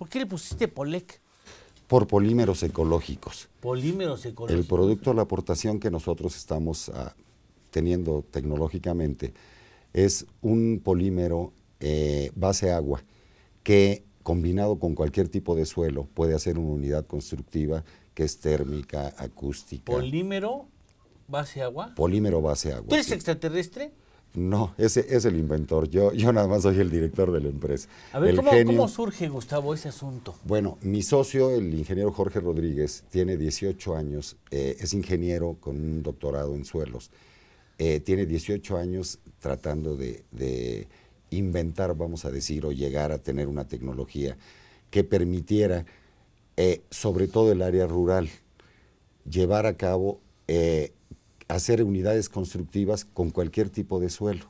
¿Por qué le pusiste Polec? Por polímeros ecológicos. Polímeros ecológicos. El producto, la aportación que nosotros estamos ah, teniendo tecnológicamente es un polímero eh, base agua que combinado con cualquier tipo de suelo puede hacer una unidad constructiva que es térmica, acústica. Polímero base agua. Polímero base agua. ¿Tú eres extraterrestre? No, ese es el inventor. Yo, yo nada más soy el director de la empresa. A ver, ¿cómo, surge, Gustavo, ese asunto? Bueno, mi socio, el ingeniero Jorge Rodríguez, tiene 18 años, eh, es ingeniero con un doctorado en suelos. Eh, tiene 18 años tratando de, inventar, vamos a decir, o llegar a tener una tecnología que permitiera, eh, sobre todo el área rural, llevar a cabo hacer unidades constructivas con cualquier tipo de suelo,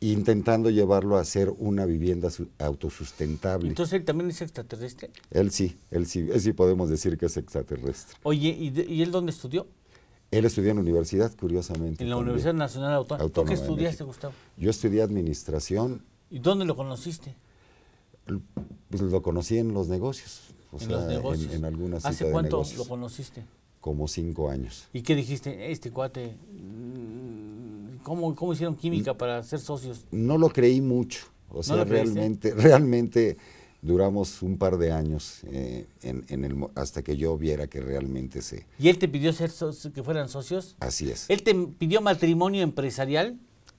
intentando llevarlo a hacer una vivienda autosustentable. Entonces él también es extraterrestre. Él sí, él sí, él sí podemos decir que es extraterrestre. Oye, ¿y, él dónde estudió? Él estudió en la universidad, curiosamente. En la Universidad Nacional Autónoma. ¿Tú qué estudiaste, Gustavo? Yo estudié administración. ¿Y dónde lo conociste? Pues lo conocí en los negocios. en los negocios. ¿Hace cuánto lo conociste? como cinco años. ¿Y qué dijiste? Este cuate, mm, ¿cómo, cómo hicieron química para ser socios? No lo creí mucho. O sea, realmente, realmente duramos un par de años eh, hasta que yo viera que realmente sé. ¿Y él te pidió ser que fueran socios? Así es. ¿Él te pidió matrimonio empresarial?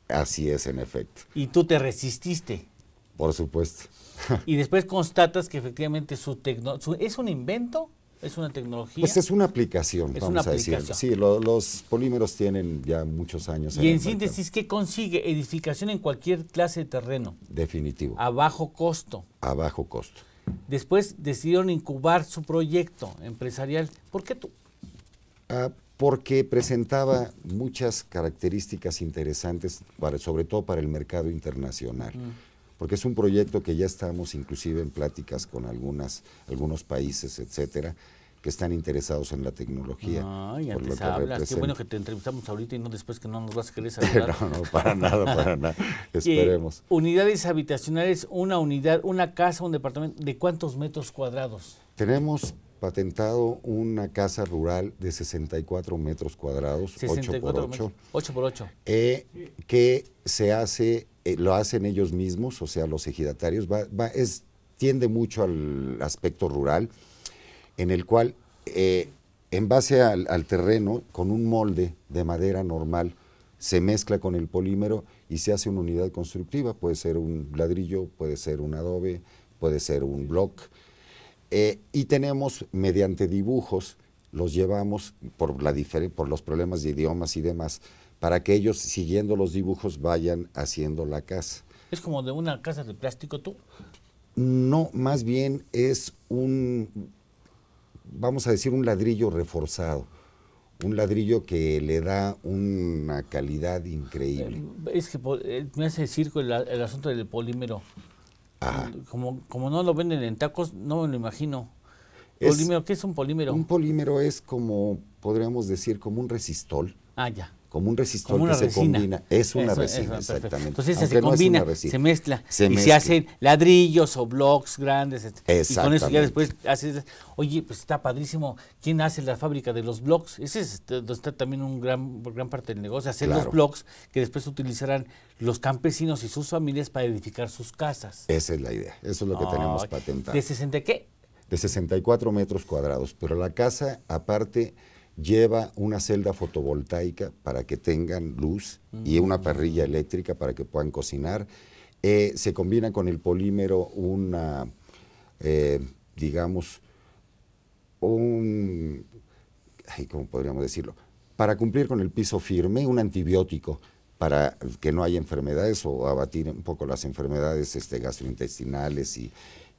Así es, en efecto. ¿Y tú te resististe? Por supuesto. y después constatas que efectivamente su, es un invento es una tecnología. Pues es una aplicación, vamos a decir. Sí, los polímeros tienen ya muchos años. Y en, síntesis, ¿qué consigue? Edificación en cualquier clase de terreno. Definitivo. A bajo costo. A bajo costo. Después decidieron incubar su proyecto empresarial. ¿Por qué tú? Ah, porque presentaba muchas características interesantes, sobre todo para el mercado internacional. Mm porque es un proyecto que ya estamos inclusive en pláticas con algunas, algunos países, etcétera, que están interesados en la tecnología. Ay, antes hablas, qué bueno que te entrevistamos ahorita y no después que no nos vas a querer saludar. no, no, para nada, para nada, esperemos. unidades habitacionales, una unidad, una casa, un departamento, ¿de cuántos metros cuadrados? Tenemos patentado una casa rural de 64 metros cuadrados, 8 por 8. 8 por 8. Eh, que se hace eh, lo hacen ellos mismos, o sea, los ejidatarios, tiende mucho al aspecto rural, en el cual, eh, en base al, terreno, con un molde de madera normal, se mezcla con el polímero y se hace una unidad constructiva, puede ser un ladrillo, puede ser un adobe, puede ser un block. Eh, y tenemos, mediante dibujos, los llevamos por los problemas de idiomas y demás, para que ellos, siguiendo los dibujos, vayan haciendo la casa. ¿Es como de una casa de plástico tú? No, más bien es un, vamos a decir, un ladrillo reforzado. Un ladrillo que le da una calidad increíble. Eh, es que eh, me hace circo el, asunto del polímero. Como, como no lo venden en tacos, no me lo imagino. ¿Qué es un polímero? Un polímero es como, podríamos decir, como un resistol. Ah, ya como un resistor que se combina. Es una resina, exactamente. Entonces se combina, se mezcla y se hacen ladrillos o blocks grandes. Este, y con eso ya después haces, oye, pues está padrísimo, ¿quién hace la fábrica de los blocks? Ese es este, donde está también un gran, gran parte del negocio, hacer los blocks que después utilizarán los campesinos y sus familias para edificar sus casas. Esa es la idea, eso es lo que tenemos patentado. ¿De 60 qué? De 64 metros cuadrados, pero la casa aparte lleva una celda fotovoltaica para que tengan luz y mm. una parrilla eléctrica para que puedan cocinar. Eh, se combina con el polímero una, eh, digamos, un, ay, ¿cómo podríamos decirlo? Para cumplir con el piso firme, un antibiótico para que no haya enfermedades o abatir un poco las enfermedades este, gastrointestinales y,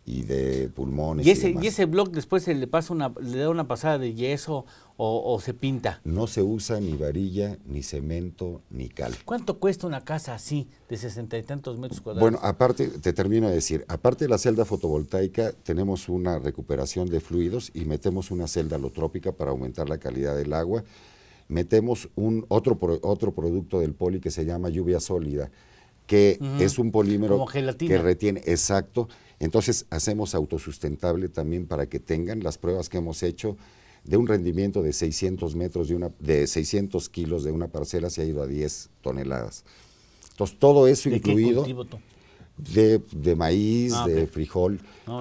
y de pulmones. ¿Y ese, y, ese después se le, pasa una, le da una pasada de yeso o, se pinta? No se usa ni varilla, ni cemento, ni cal. ¿Cuánto cuesta una casa así de sesenta y tantos metros cuadrados? Bueno, aparte, te termino de decir, aparte de la celda fotovoltaica, tenemos una recuperación de fluidos y metemos una celda alotrópica para aumentar la calidad del agua. Metemos un, otro, otro producto del poli que se llama lluvia sólida que es un polímero que retiene, exacto, entonces hacemos autosustentable también para que tengan las pruebas que hemos hecho de un rendimiento de 600 metros de una de 600 kilos de una parcela se ha ido a 10 toneladas. Entonces todo eso incluido de, maíz, ah, de frijol,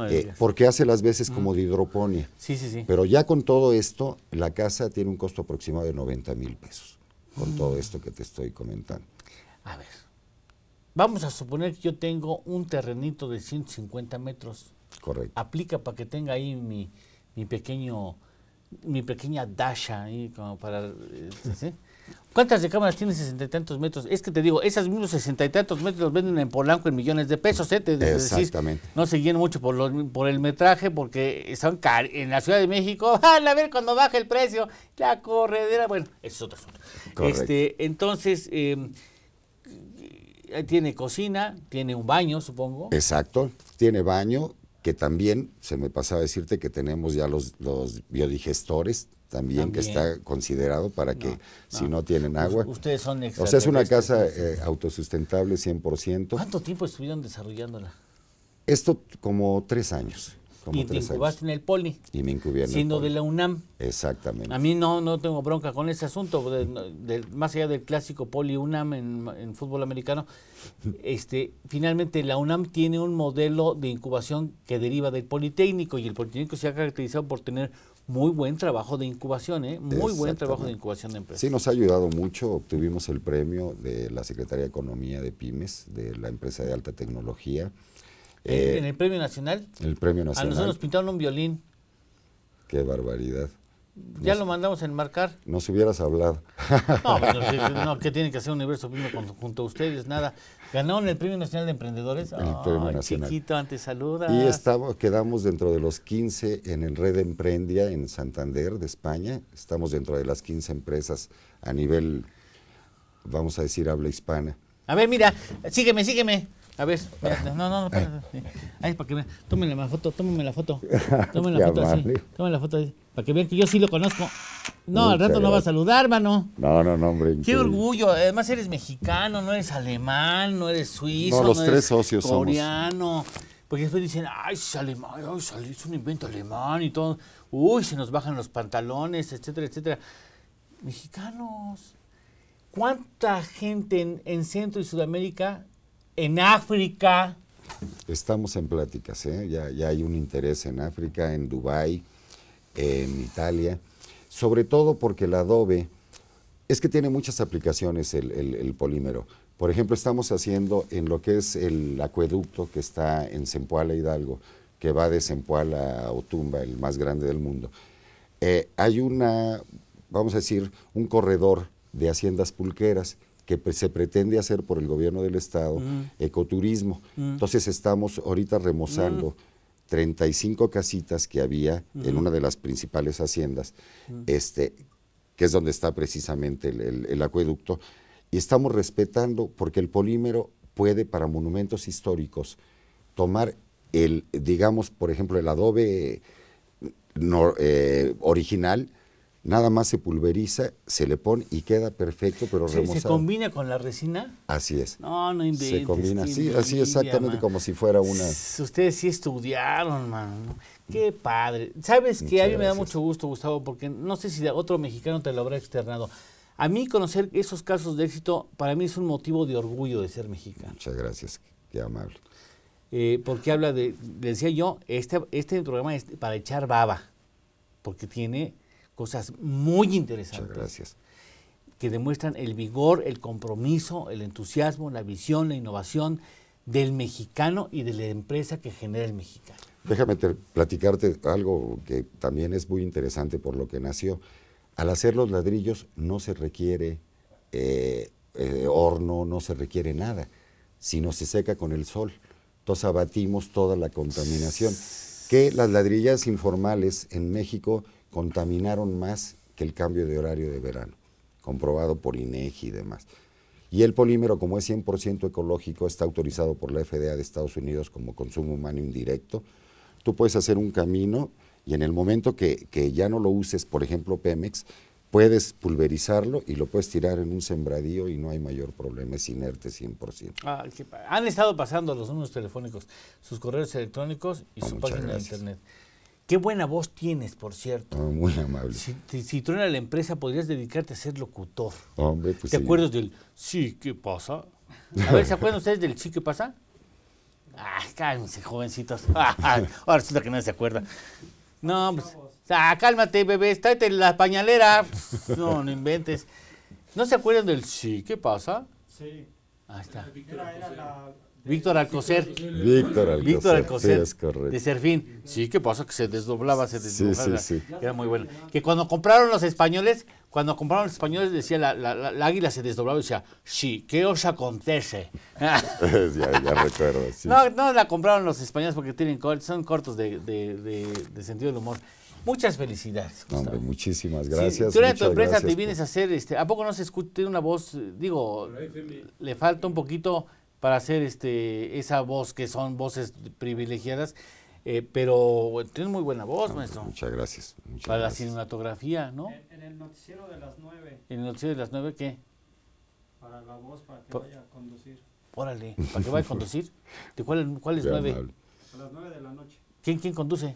eh, porque hace las veces como mm. de hidroponía. Sí, sí, sí. Pero ya con todo esto, la casa tiene un costo aproximado de 90 mil pesos, con todo mm. esto que te estoy comentando. A ver. Vamos a suponer que yo tengo un terrenito de 150 metros. Correcto. Aplica para que tenga ahí mi, pequeño, mi pequeña dasha ahí como para... Eh, ¿sí? ¿Cuántas cámaras tiene sesenta y tantos metros? Es que te digo, esas mismos sesenta y tantos metros los venden en Polanco en millones de pesos, ¿eh? Exactamente. no se guían mucho por, los, por el metraje porque están en la Ciudad de México. a ver cuando baja el precio! La corredera, bueno, eso es otro asunto. Correcto. Este, entonces... Em, eh, tiene cocina, tiene un baño, supongo. Exacto, tiene baño, que también se me pasaba decirte que tenemos ya los, biodigestores también, que está considerado para que si no. tienen agua. ustedes son O sea, es una casa eh, autosustentable 100%. ¿Cuánto tiempo estuvieron desarrollándola? Esto como tres años y te incubaste en el Poli. Y me en de la UNAM. Exactamente. A mí no, no tengo bronca con ese asunto, más allá del clásico Poli UNAM en, fútbol americano. Este, finalmente la UNAM tiene un modelo de incubación que deriva del Politécnico y el Politécnico se ha caracterizado por tener muy buen trabajo de incubación, ¿eh? muy buen trabajo de incubación de empresas. Sí, nos ha ayudado mucho. Obtuvimos el premio de la Secretaría de Economía de Pymes, de la empresa de alta tecnología. Eh, ¿En el Premio Nacional? el Premio Nacional. A nosotros nos pintaron un violín. Qué barbaridad. Ya lo mandamos a enmarcar. Nos hubieras hablado. No, no, que tiene que hacer Universo Primo junto a ustedes, nada. Ganaron el Premio Nacional de Emprendedores. El Premio Nacional. Chiquito, antes saluda. Y estamos, quedamos dentro de los 15 en el Red Emprendia en Santander, de España. Estamos dentro de las 15 empresas a nivel, vamos a decir, habla hispana. A ver, mira, sígueme, sígueme. A ver, ah. no, no, no, Ay, para que vean, tómenle la foto, tómenme la foto. Ah, tómenme la foto así. Tómenme la foto así. Para que vean que yo sí lo conozco. No, al rato no va a saludar, mano. No, no, no, hombre. Qué orgullo. Además eres mexicano, no eres alemán, no eres suizo. No, los tres eres socios coreano. Porque después dicen, ay, es alemán, es un invento alemán y todo. Uy, se nos bajan los pantalones, etcétera, etcétera. Mexicanos. ¿Cuánta gente en Centro y Sudamérica en África. Estamos en pláticas, ¿eh? ya, hay un interés en África, en Dubái, en Italia, sobre todo porque el adobe es que tiene muchas aplicaciones el, polímero. Por ejemplo, estamos haciendo en lo que es el acueducto que está en Sempoala, Hidalgo, que va de Sempoala a Otumba, el más grande del mundo. Eh, hay una, vamos a decir, un corredor de haciendas pulqueras que pues, se pretende hacer por el gobierno del Estado, mm. ecoturismo. Mm. Entonces estamos ahorita remozando 35 mm. casitas que había en una de las principales haciendas, este, que es donde está precisamente el, acueducto, y estamos respetando porque el polímero puede para monumentos históricos tomar el, digamos, por ejemplo, el adobe eh, original, nada más se pulveriza, se le pone y queda perfecto, pero ¿Se combina con la resina? Así es. No, no inventes. Se combina así, así exactamente como si fuera una... Ustedes sí estudiaron, mano. Qué padre. Sabes que a mí me da mucho gusto, Gustavo, porque no sé si otro mexicano te lo habrá externado. A mí conocer esos casos de éxito, para mí es un motivo de orgullo de ser mexicano. Muchas gracias, qué amable. Eh, porque habla de, decía yo, este, este programa es para echar baba, porque tiene cosas muy interesantes. gracias. Que demuestran el vigor, el compromiso, el entusiasmo, la visión, la innovación del mexicano y de la empresa que genera el mexicano. Déjame platicarte algo que también es muy interesante por lo que nació. Al hacer los ladrillos no se requiere eh, eh, horno, no se requiere nada, sino se seca con el sol. Entonces abatimos toda la contaminación. Que las ladrillas informales en México contaminaron más que el cambio de horario de verano, comprobado por INEGI y demás. Y el polímero, como es 100% ecológico, está autorizado por la FDA de Estados Unidos como consumo humano indirecto. Tú puedes hacer un camino y en el momento que, ya no lo uses, por ejemplo Pemex, puedes pulverizarlo y lo puedes tirar en un sembradío y no hay mayor problema, es inerte 100%. han estado pasando los números telefónicos, sus correos electrónicos y ah, su página de internet. Qué buena voz tienes, por cierto. Ah, muy amable. Si, si truena la empresa, podrías dedicarte a ser locutor. Hombre, pues ¿Te acuerdas del sí qué pasa? A ver, ¿se acuerdan ustedes del sí que pasa? Ah, cálmense, jovencitos. ahora resulta que nadie se acuerda. No, pues. sea, ah, cálmate, bebé, tráete la pañalera. No, no inventes. ¿No se acuerdan del sí? ¿Qué pasa? Sí. Ahí está. era la, Víctor Alcocer. Víctor Alcocer. Víctor Alcocer. es correcto. De Serfín. Sí, ¿qué pasa? Que se desdoblaba, se desdoblaba. Sí, sí, Era muy bueno. Que cuando compraron los españoles, cuando compraron los españoles, decía la, águila se desdoblaba y decía, sí, ¿qué os acontece? ya, ya recuerdo. No, no la compraron los españoles porque tienen son cortos de, de, de, sentido del humor. Muchas felicidades. Hombre, muchísimas gracias. Sí, tú tu empresa te vienes a hacer, este, ¿a poco no se escucha? Tiene una voz, eh, digo, le falta un poquito para hacer este, esa voz que son voces privilegiadas. Eh, pero tienes muy buena voz, maestro. Muchas gracias. Muchas para la cinematografía, ¿no? En, el noticiero de las nueve. ¿En el noticiero de las nueve qué? Para la voz, para que vaya a conducir. Órale, ¿para que vaya a conducir? ¿De cuál, es nueve? A las nueve de la noche. ¿Quién, quién conduce?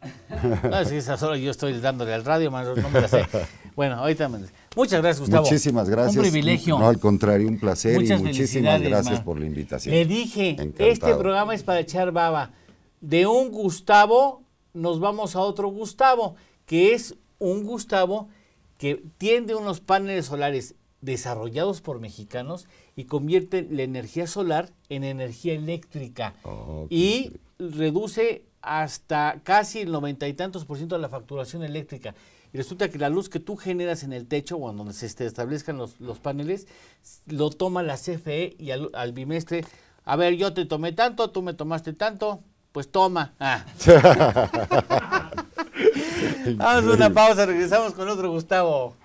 no, es que esas yo estoy dándole al radio, maestro, no me la sé. Bueno, ahorita me Muchas gracias, Gustavo. Muchísimas gracias. Un privilegio. No, al contrario, un placer y muchísimas gracias por la invitación. Le dije, este programa es para echar baba. De un Gustavo nos vamos a otro Gustavo, que es un Gustavo que tiende unos paneles solares desarrollados por mexicanos y convierte la energía solar en energía eléctrica oh, y reduce hasta casi el noventa y tantos por ciento de la facturación eléctrica y resulta que la luz que tú generas en el techo cuando en se establezcan los, paneles, lo toma la CFE y al, bimestre, a ver, yo te tomé tanto, tú me tomaste tanto, pues toma. Ah. Vamos a una pausa, regresamos con otro Gustavo.